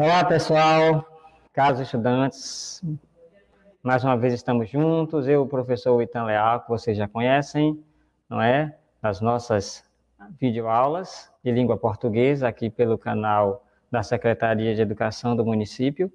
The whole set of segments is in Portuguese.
Olá, pessoal, caros estudantes. Mais uma vez estamos juntos. Eu, o professor Itan Leal, que vocês já conhecem, não é? Nas nossas videoaulas de língua portuguesa aqui pelo canal da Secretaria de Educação do município.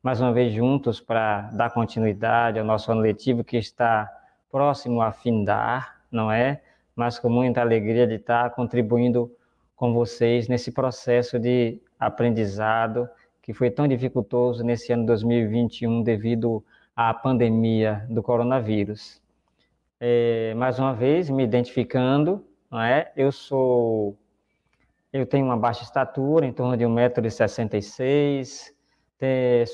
Mais uma vez juntos para dar continuidade ao nosso ano letivo que está próximo a findar, não é? Mas com muita alegria de estar contribuindo com vocês nesse processo de aprendizado que foi tão dificultoso nesse ano 2021 devido à pandemia do coronavírus. É, mais uma vez, me identificando, não é? Eu sou, eu tenho uma baixa estatura, em torno de 1,66m,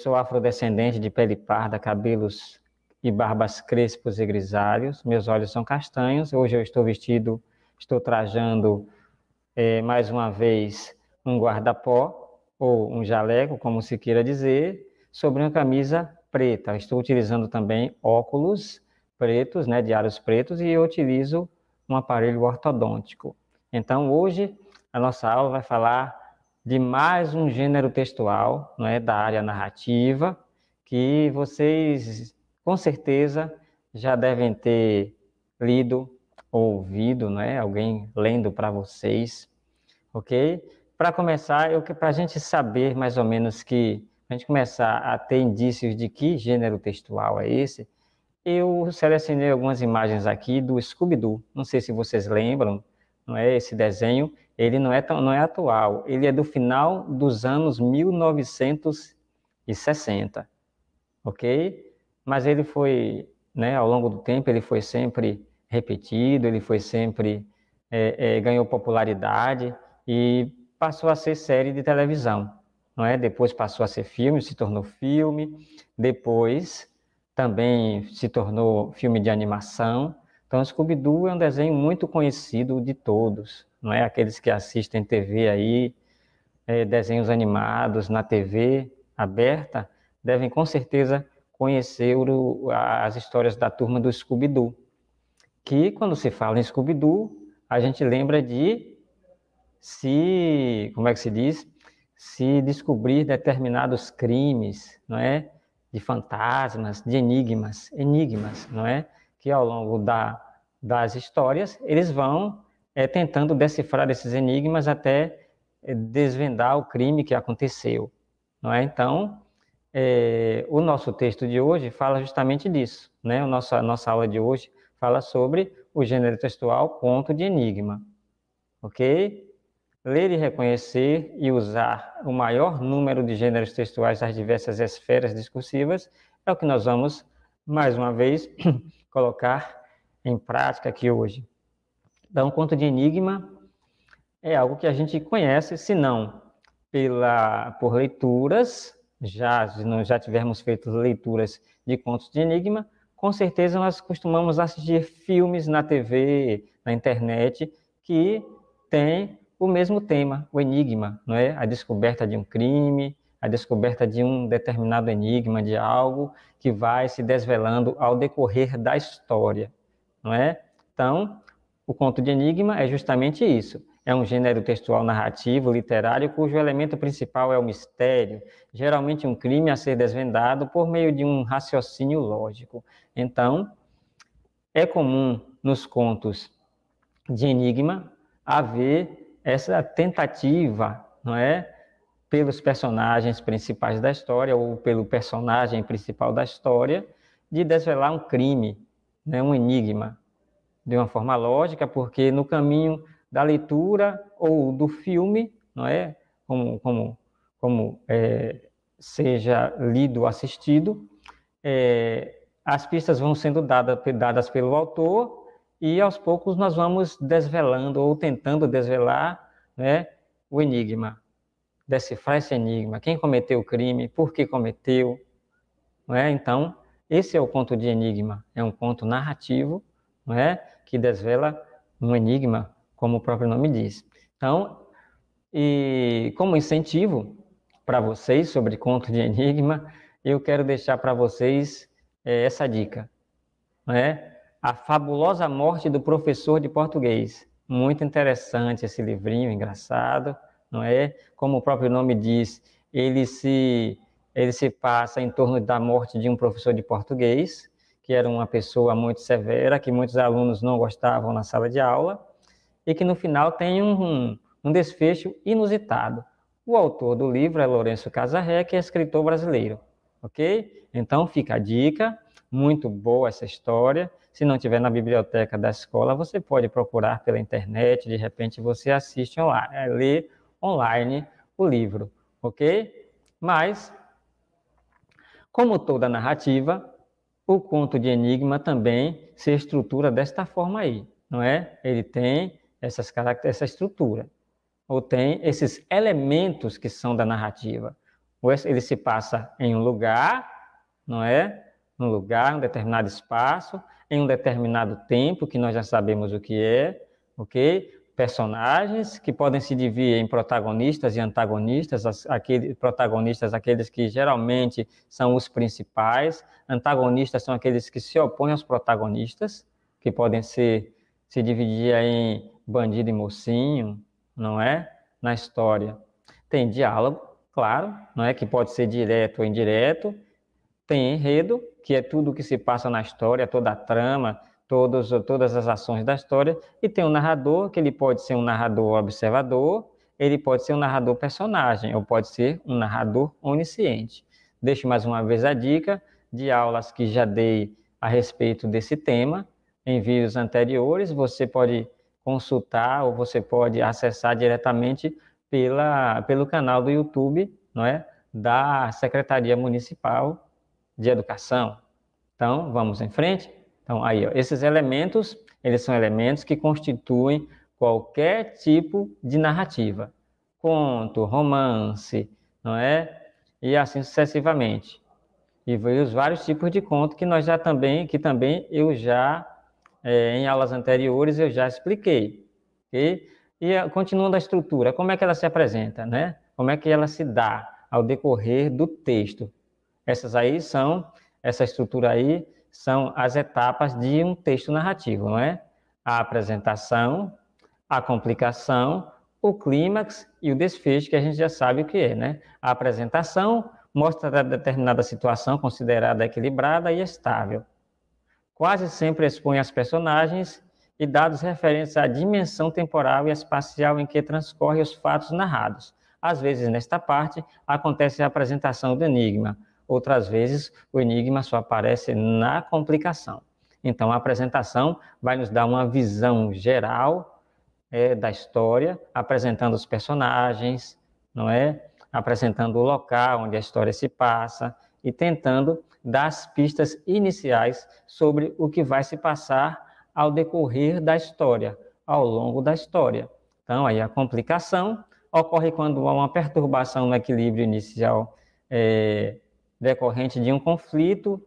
sou afrodescendente de pele parda, cabelos e barbas crespos e grisalhos, meus olhos são castanhos, hoje eu estou vestido, estou trajando é, mais uma vez um guarda-pó ou um jaleco, como se queira dizer, sobre uma camisa preta. estou utilizando também óculos pretos, né, de aros pretos, e eu utilizo um aparelho ortodôntico. Então, hoje, a nossa aula vai falar de mais um gênero textual, não é, da área narrativa, que vocês com certeza já devem ter lido ou ouvido, não é? Alguém lendo para vocês, ok? Para começar, para a gente saber mais ou menos que, a gente começar a ter indícios de que gênero textual é esse, eu selecionei algumas imagens aqui do Scooby-Doo. Não sei se vocês lembram, não é esse desenho, ele não é, tão, não é atual, ele é do final dos anos 1960, ok? Mas ele foi, né, ao longo do tempo, ele foi sempre repetido, ele foi sempre, é, é, ganhou popularidade e passou a ser série de televisão, não é? Depois passou a ser filme, se tornou filme, depois também se tornou filme de animação. Então, Scooby-Doo é um desenho muito conhecido de todos, não é? Aqueles que assistem TV aí, é, desenhos animados na TV aberta, devem com certeza conhecer o, as histórias da turma do Scooby-Doo. Que quando se fala em Scooby-Doo, a gente lembra de se, como é que se diz, se descobrir determinados crimes, não é, de fantasmas, de enigmas, enigmas, não é, que ao longo da, das histórias eles vão é, tentando decifrar esses enigmas até é, desvendar o crime que aconteceu, não é? Então, é, o nosso texto de hoje fala justamente disso, né? O nosso, a nossa aula de hoje fala sobre o gênero textual conto de enigma, ok? ler e reconhecer e usar o maior número de gêneros textuais das diversas esferas discursivas é o que nós vamos, mais uma vez, colocar em prática aqui hoje. Então, o conto de enigma é algo que a gente conhece, se não pela, por leituras, já, nós já tivermos feito leituras de contos de enigma, com certeza nós costumamos assistir filmes na TV, na internet, que tem o mesmo tema, o enigma, não é? A descoberta de um crime, a descoberta de um determinado enigma, de algo que vai se desvelando ao decorrer da história, não é? Então, o conto de enigma é justamente isso. É um gênero textual narrativo, literário, cujo elemento principal é o mistério, geralmente um crime a ser desvendado por meio de um raciocínio lógico. Então, é comum nos contos de enigma haver essa tentativa, não é, pelos personagens principais da história ou pelo personagem principal da história de desvelar um crime, né, um enigma, de uma forma lógica, porque no caminho da leitura ou do filme, não é, como como como é, seja lido ou assistido, é, as pistas vão sendo dadas, dadas pelo autor e aos poucos nós vamos desvelando ou tentando desvelar né, o enigma, decifrar esse enigma, quem cometeu o crime, por que cometeu. É? Então, esse é o conto de enigma, é um conto narrativo é? que desvela um enigma, como o próprio nome diz. Então, e como incentivo para vocês sobre conto de enigma, eu quero deixar para vocês é, essa dica. Não é? A Fabulosa Morte do Professor de Português. Muito interessante esse livrinho, engraçado, não é? Como o próprio nome diz, ele se, ele se passa em torno da morte de um professor de português, que era uma pessoa muito severa, que muitos alunos não gostavam na sala de aula, e que no final tem um, um desfecho inusitado. O autor do livro é Lourenço Casarré, que é escritor brasileiro, ok? Então fica a dica muito boa essa história. Se não tiver na biblioteca da escola, você pode procurar pela internet, de repente você assiste online, eh, lê online o livro, ok? Mas, como toda narrativa, o conto de enigma também se estrutura desta forma aí, não é? Ele tem essas essa estrutura, ou tem esses elementos que são da narrativa. Ou ele se passa em um lugar, não é? um lugar, um determinado espaço, em um determinado tempo, que nós já sabemos o que é, ok? Personagens que podem se dividir em protagonistas e antagonistas, aqueles, protagonistas, aqueles que geralmente são os principais, antagonistas são aqueles que se opõem aos protagonistas, que podem ser, se dividir em bandido e mocinho, não é? Na história. Tem diálogo, claro, não é? Que pode ser direto ou indireto. Tem enredo, que é tudo o que se passa na história, toda a trama, todos, todas as ações da história, e tem um narrador, que ele pode ser um narrador observador, ele pode ser um narrador personagem, ou pode ser um narrador onisciente. Deixo mais uma vez a dica de aulas que já dei a respeito desse tema, em vídeos anteriores, você pode consultar ou você pode acessar diretamente pela, pelo canal do YouTube, não é? Da Secretaria Municipal de educação. Então, vamos em frente. Então, aí, ó, esses elementos, eles são elementos que constituem qualquer tipo de narrativa. Conto, romance, não é? E assim sucessivamente. E os vários tipos de conto que nós já também, que também eu já, é, em aulas anteriores, eu já expliquei. Okay? E ah, continuando a estrutura, como é que ela se apresenta, né? Como é que ela se dá ao decorrer do texto? Essas aí são, essa estrutura aí, são as etapas de um texto narrativo, não é? A apresentação, a complicação, o clímax e o desfecho, que a gente já sabe o que é, né? A apresentação mostra determinada situação considerada equilibrada e estável. Quase sempre expõe as personagens e dados referentes à dimensão temporal e espacial em que transcorrem os fatos narrados. Às vezes, nesta parte, acontece a apresentação do enigma, Outras vezes, o enigma só aparece na complicação. Então, a apresentação vai nos dar uma visão geral é, da história, apresentando os personagens, não é? Apresentando o local onde a história se passa e tentando dar as pistas iniciais sobre o que vai se passar ao decorrer da história, ao longo da história. Então, aí a complicação ocorre quando há uma perturbação no equilíbrio inicial é, decorrente de um conflito,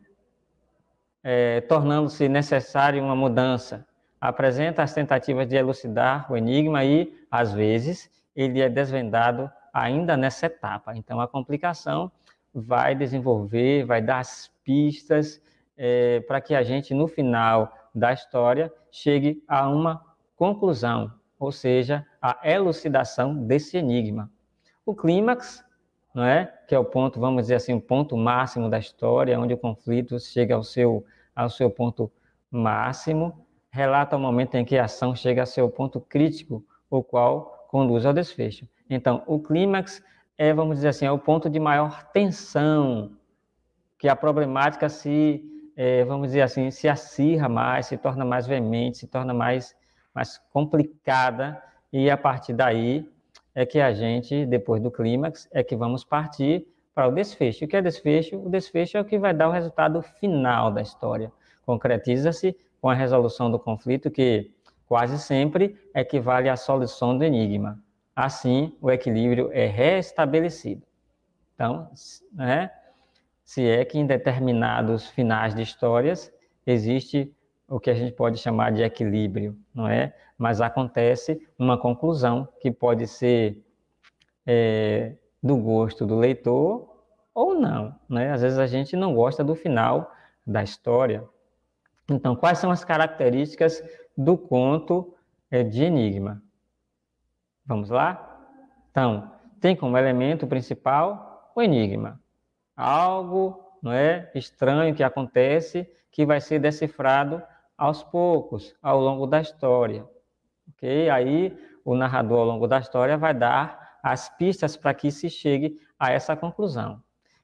é, tornando-se necessária uma mudança. Apresenta as tentativas de elucidar o enigma e, às vezes, ele é desvendado ainda nessa etapa. Então, a complicação vai desenvolver, vai dar as pistas é, para que a gente, no final da história, chegue a uma conclusão, ou seja, a elucidação desse enigma. O clímax não é? Que é o ponto, vamos dizer assim, o ponto máximo da história, onde o conflito chega ao seu ao seu ponto máximo, relata o momento em que a ação chega ao seu ponto crítico, o qual conduz ao desfecho. Então, o clímax é, vamos dizer assim, é o ponto de maior tensão, que a problemática se, é, vamos dizer assim, se acirra mais, se torna mais veemente, se torna mais, mais complicada, e a partir daí é que a gente, depois do clímax, é que vamos partir para o desfecho. O que é desfecho? O desfecho é o que vai dar o resultado final da história. Concretiza-se com a resolução do conflito, que quase sempre equivale à solução do enigma. Assim, o equilíbrio é restabelecido. Então, né, se é que em determinados finais de histórias existe o que a gente pode chamar de equilíbrio, não é? Mas acontece uma conclusão que pode ser é, do gosto do leitor ou não, né? Às vezes a gente não gosta do final da história. Então, quais são as características do conto é, de enigma? Vamos lá? Então, tem como elemento principal o enigma. Algo não é, estranho que acontece que vai ser decifrado aos poucos, ao longo da história. Ok? Aí o narrador, ao longo da história, vai dar as pistas para que se chegue a essa conclusão.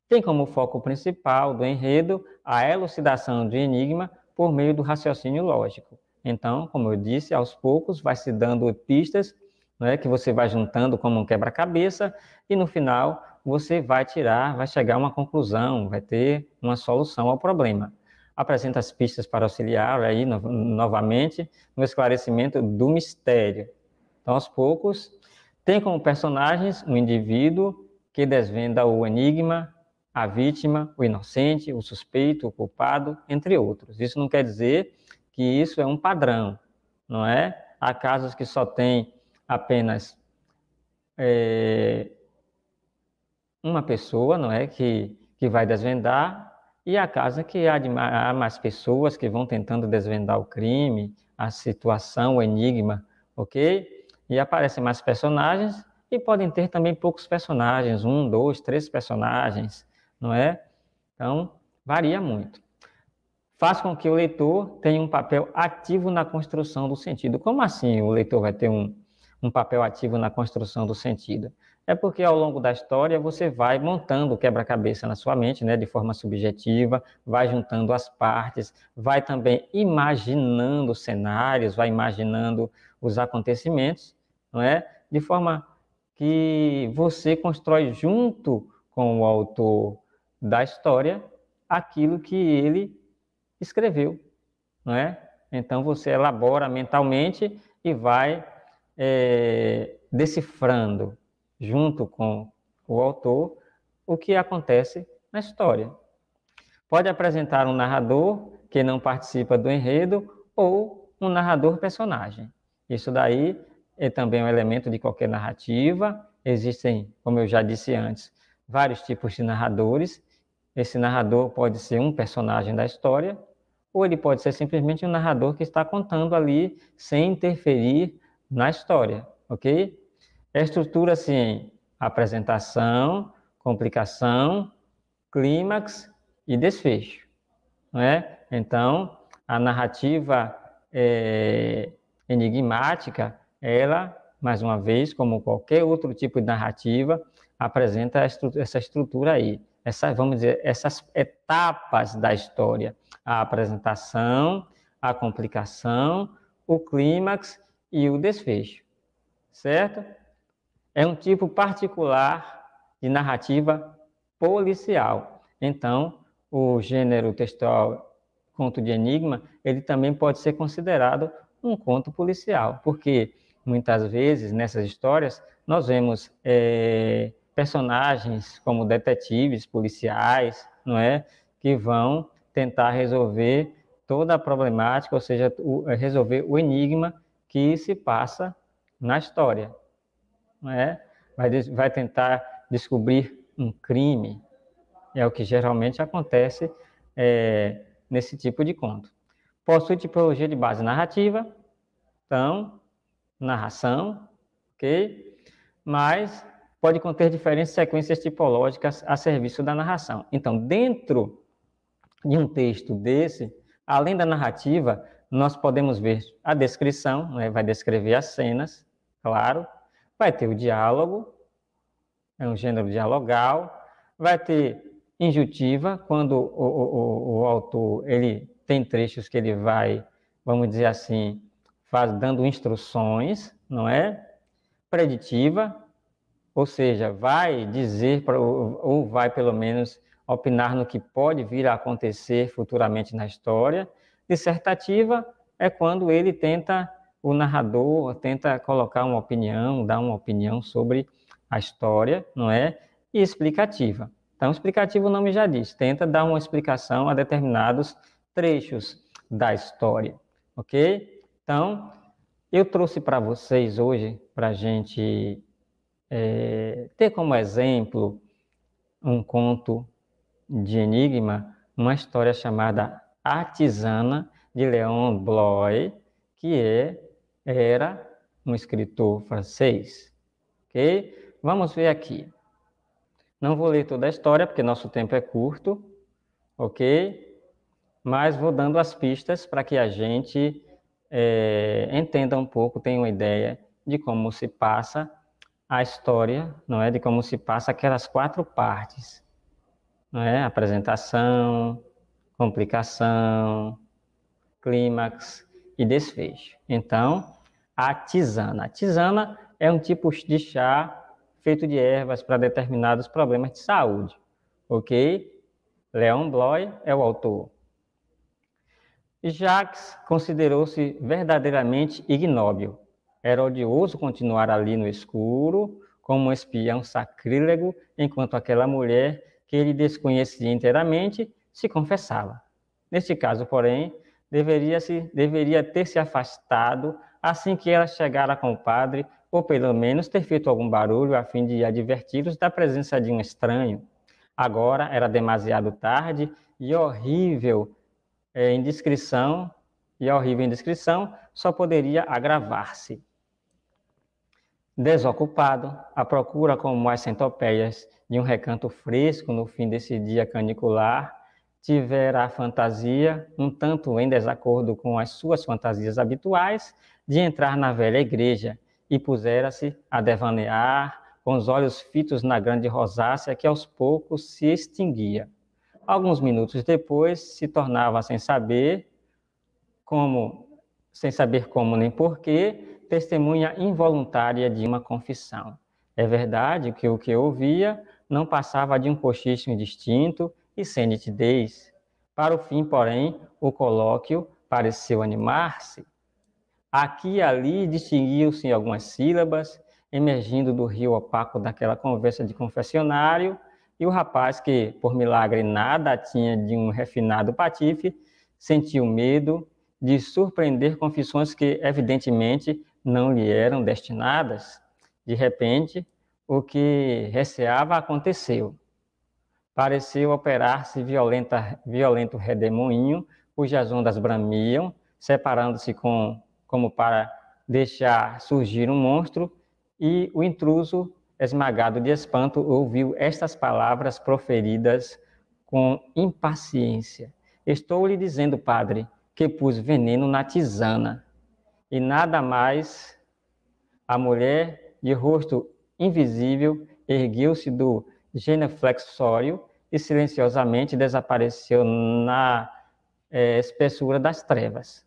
Tem como foco principal do enredo a elucidação de enigma por meio do raciocínio lógico. Então, como eu disse, aos poucos vai se dando pistas né, que você vai juntando como um quebra-cabeça e no final você vai tirar, vai chegar a uma conclusão, vai ter uma solução ao problema apresenta as pistas para auxiliar aí no, novamente no esclarecimento do mistério. Então, aos poucos, tem como personagens um indivíduo que desvenda o enigma, a vítima, o inocente, o suspeito, o culpado, entre outros. Isso não quer dizer que isso é um padrão, não é? Há casos que só tem apenas é, uma pessoa, não é, que, que vai desvendar e a casa que há, de, há mais pessoas que vão tentando desvendar o crime, a situação, o enigma, ok? E aparecem mais personagens e podem ter também poucos personagens, um, dois, três personagens, não é? Então, varia muito. Faz com que o leitor tenha um papel ativo na construção do sentido. Como assim o leitor vai ter um, um papel ativo na construção do sentido? É porque ao longo da história você vai montando o quebra-cabeça na sua mente, né, de forma subjetiva, vai juntando as partes, vai também imaginando cenários, vai imaginando os acontecimentos, não é? De forma que você constrói junto com o autor da história aquilo que ele escreveu, não é? Então você elabora mentalmente e vai é, decifrando junto com o autor, o que acontece na história. Pode apresentar um narrador que não participa do enredo ou um narrador-personagem. Isso daí é também um elemento de qualquer narrativa. Existem, como eu já disse antes, vários tipos de narradores. Esse narrador pode ser um personagem da história, ou ele pode ser simplesmente um narrador que está contando ali sem interferir na história, ok? Estrutura-se em apresentação, complicação, clímax e desfecho. Não é? Então, a narrativa é, enigmática, ela, mais uma vez, como qualquer outro tipo de narrativa, apresenta estrutura, essa estrutura aí, essa, vamos dizer, essas etapas da história: a apresentação, a complicação, o clímax e o desfecho, certo? é um tipo particular de narrativa policial. Então, o gênero textual conto de enigma, ele também pode ser considerado um conto policial, porque muitas vezes nessas histórias nós vemos é, personagens como detetives, policiais, não é, que vão tentar resolver toda a problemática, ou seja, o, resolver o enigma que se passa na história. Né? vai, vai tentar descobrir um crime. É o que geralmente acontece é, nesse tipo de conto. Possui tipologia de base narrativa, então, narração, ok? Mas pode conter diferentes sequências tipológicas a serviço da narração. Então, dentro de um texto desse, além da narrativa, nós podemos ver a descrição, né? vai descrever as cenas, claro, Vai ter o diálogo, é um gênero dialogal, vai ter injuntiva, quando o, o, o, autor ele tem trechos que ele vai, vamos dizer assim, faz, dando instruções, não é? Preditiva, ou seja, vai dizer, ou vai pelo menos opinar no que pode vir a acontecer futuramente na história. Dissertativa é quando ele tenta o narrador tenta colocar uma opinião, dar uma opinião sobre a história, não é? E explicativa. Então, explicativo o nome já diz, tenta dar uma explicação a determinados trechos da história, ok? Então, eu trouxe para vocês hoje, para a gente é, ter como exemplo um conto de enigma, uma história chamada Artisana, de Leon Bloy, que é era um escritor francês. Ok? Vamos ver aqui. Não vou ler toda a história, porque nosso tempo é curto, ok? Mas vou dando as pistas para que a gente é, entenda um pouco, tenha uma ideia de como se passa a história, não é? De como se passa aquelas quatro partes, não é? Apresentação, complicação, clímax e desfez. Então, a tisana. A tisana é um tipo de chá feito de ervas para determinados problemas de saúde, ok? Leon Bloy é o autor. Jacques considerou-se verdadeiramente ignóbil. Era odioso continuar ali no escuro, como um espião sacrílego, enquanto aquela mulher que ele desconhecia inteiramente se confessava. Neste caso, porém, deveria, se, deveria ter se afastado assim que ela chegara com o padre, ou pelo menos ter feito algum barulho a fim de adverti-los da presença de um estranho. Agora era demasiado tarde e horrível é, indiscrição, e a horrível indiscrição só poderia agravar-se. Desocupado, a procura como as centopeias de um recanto fresco no fim desse dia canicular tiver a fantasia, um tanto em desacordo com as suas fantasias habituais, de entrar na velha igreja e pusera-se a devanear, com os olhos fitos na grande rosácea que aos poucos se extinguia. Alguns minutos depois, se tornava sem saber como, sem saber como nem porquê, testemunha involuntária de uma confissão. É verdade que o que ouvia não passava de um cochicho indistinto, e sem nitidez. Para o fim, porém, o colóquio pareceu animar-se. Aqui e ali distinguiu-se algumas sílabas, emergindo do rio opaco daquela conversa de confessionário, e o rapaz, que por milagre nada tinha de um refinado patife, sentiu medo de surpreender confissões que, evidentemente, não lhe eram destinadas. De repente, o que receava aconteceu pareceu operar-se violento redemoinho, cujas ondas bramiam, separando-se com, como para deixar surgir um monstro, e o intruso, esmagado de espanto, ouviu estas palavras proferidas com impaciência. Estou lhe dizendo, padre, que pus veneno na tisana. E nada mais, a mulher, de rosto invisível, ergueu-se do genuflexório e silenciosamente desapareceu na é, espessura das trevas.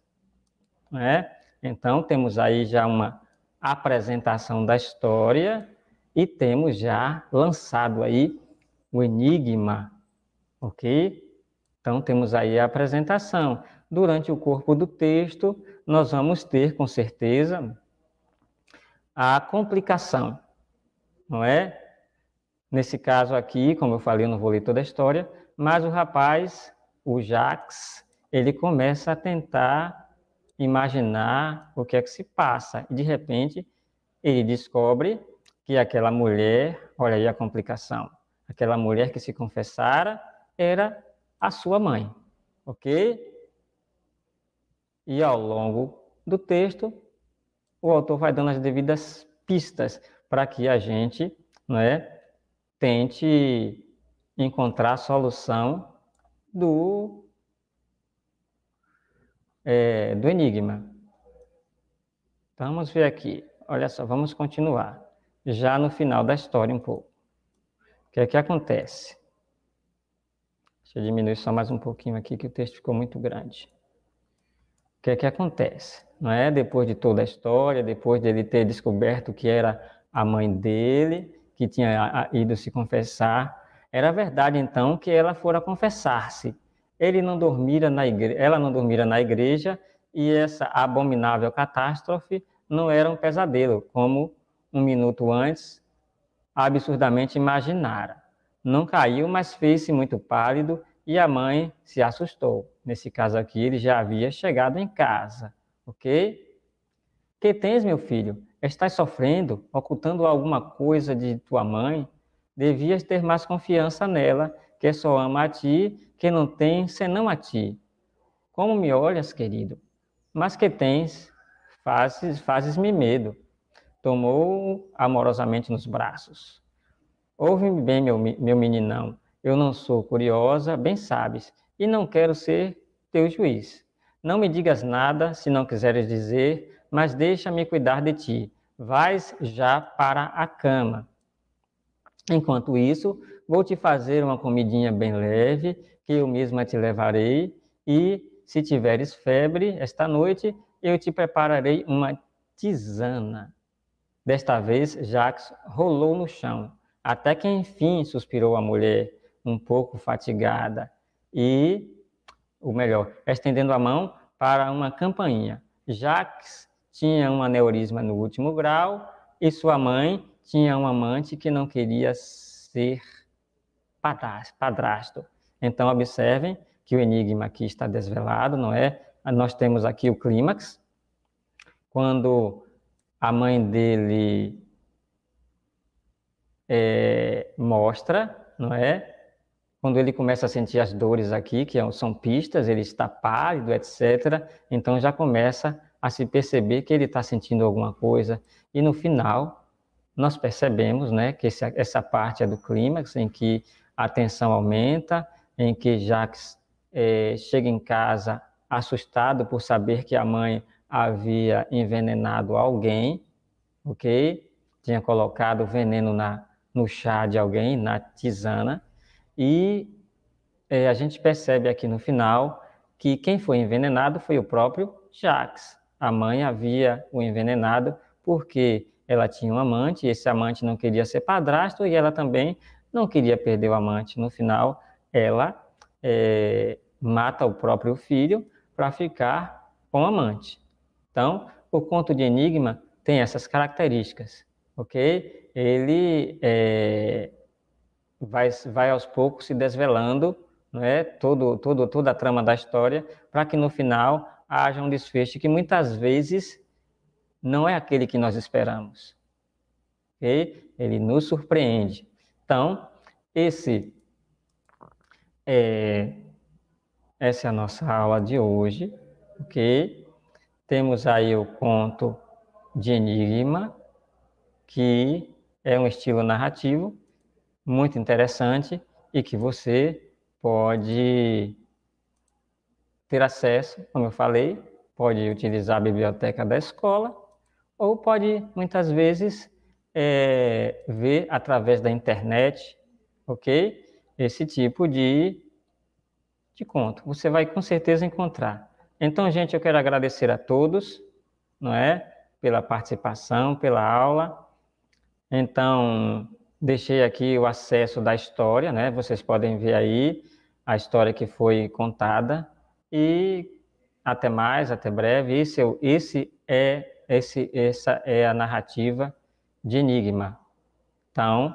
Né? Então, temos aí já uma apresentação da história e temos já lançado aí o enigma, ok? Então, temos aí a apresentação. Durante o corpo do texto, nós vamos ter, com certeza, a complicação, não é? Nesse caso aqui, como eu falei, eu não vou ler toda a história, mas o rapaz, o Jax, ele começa a tentar imaginar o que é que se passa. E de repente, ele descobre que aquela mulher, olha aí a complicação, aquela mulher que se confessara era a sua mãe, ok? E ao longo do texto, o autor vai dando as devidas pistas para que a gente, não é, tente encontrar a solução do, é, do enigma. Então, vamos ver aqui. Olha só, vamos continuar. Já no final da história um pouco. O que é que acontece? Deixa eu diminuir só mais um pouquinho aqui, que o texto ficou muito grande. O que é que acontece? Não é? Depois de toda a história, depois de ele ter descoberto que era a mãe dele, que tinha ido se confessar, era verdade então que ela fora confessar-se. Ele não dormira na igre ela não dormira na igreja e essa abominável catástrofe não era um pesadelo, como um minuto antes absurdamente imaginara. Não caiu, mas fez-se muito pálido e a mãe se assustou. Nesse caso aqui, ele já havia chegado em casa, ok? Que tens, meu filho? Estás sofrendo, ocultando alguma coisa de tua mãe? Devias ter mais confiança nela, que só ama a ti, que não tem senão a ti. Como me olhas, querido? Mas que tens? Fazes, fazes-me medo. Tomou-o amorosamente nos braços. Ouve-me bem, meu, meu meninão. Eu não sou curiosa, bem sabes, e não quero ser teu juiz. Não me digas nada, se não quiseres dizer, mas deixa-me cuidar de ti vais já para a cama. Enquanto isso, vou te fazer uma comidinha bem leve, que eu mesma te levarei, e se tiveres febre esta noite, eu te prepararei uma tisana. Desta vez, Jacques rolou no chão, até que enfim suspirou a mulher, um pouco fatigada, e, ou melhor, estendendo a mão para uma campainha. Jacques tinha um aneurisma no último grau e sua mãe tinha um amante que não queria ser padrasto. Então, observem que o enigma aqui está desvelado, não é? Nós temos aqui o clímax, quando a mãe dele é, mostra, não é? Quando ele começa a sentir as dores aqui, que é são pistas, ele está pálido, etc. Então já começa a se perceber que ele está sentindo alguma coisa. E no final, nós percebemos né, que esse, essa parte é do clímax, em que a tensão aumenta, em que Jacques é, chega em casa assustado por saber que a mãe havia envenenado alguém, ok? Tinha colocado veneno na, no chá de alguém, na tisana, e é, a gente percebe aqui no final que quem foi envenenado foi o próprio Jacques a mãe havia o envenenado porque ela tinha um amante, e esse amante não queria ser padrasto e ela também não queria perder o amante. No final, ela é, mata o próprio filho para ficar com o amante. Então, o conto de Enigma tem essas características, ok? Ele é, vai, vai aos poucos se desvelando, não é? Todo, todo, toda a trama da história, para que no final haja um desfecho que muitas vezes não é aquele que nós esperamos. Okay? Ele nos surpreende. Então, esse é, essa é a nossa aula de hoje, ok? Temos aí o conto de enigma, que é um estilo narrativo muito interessante e que você pode ter acesso, como eu falei, pode utilizar a biblioteca da escola ou pode, muitas vezes, é, ver através da internet, ok? Esse tipo de, de conto. Você vai com certeza encontrar. Então, gente, eu quero agradecer a todos, não é? Pela participação, pela aula. Então, deixei aqui o acesso da história, né? Vocês podem ver aí a história que foi contada e até mais, até breve. Esse, é, esse é esse, essa é a narrativa de Enigma. Então,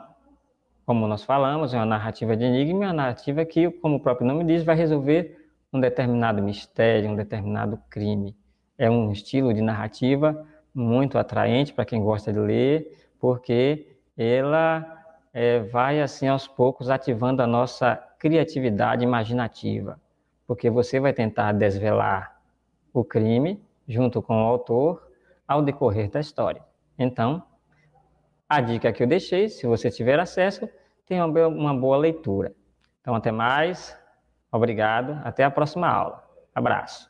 como nós falamos, é uma narrativa de enigma, é uma narrativa que, como o próprio nome diz, vai resolver um determinado mistério, um determinado crime. É um estilo de narrativa muito atraente para quem gosta de ler, porque ela é, vai assim aos poucos ativando a nossa criatividade imaginativa porque você vai tentar desvelar o crime junto com o autor ao decorrer da história. Então, a dica que eu deixei, se você tiver acesso, tenha uma boa leitura. Então, até mais. Obrigado. Até a próxima aula. Abraço.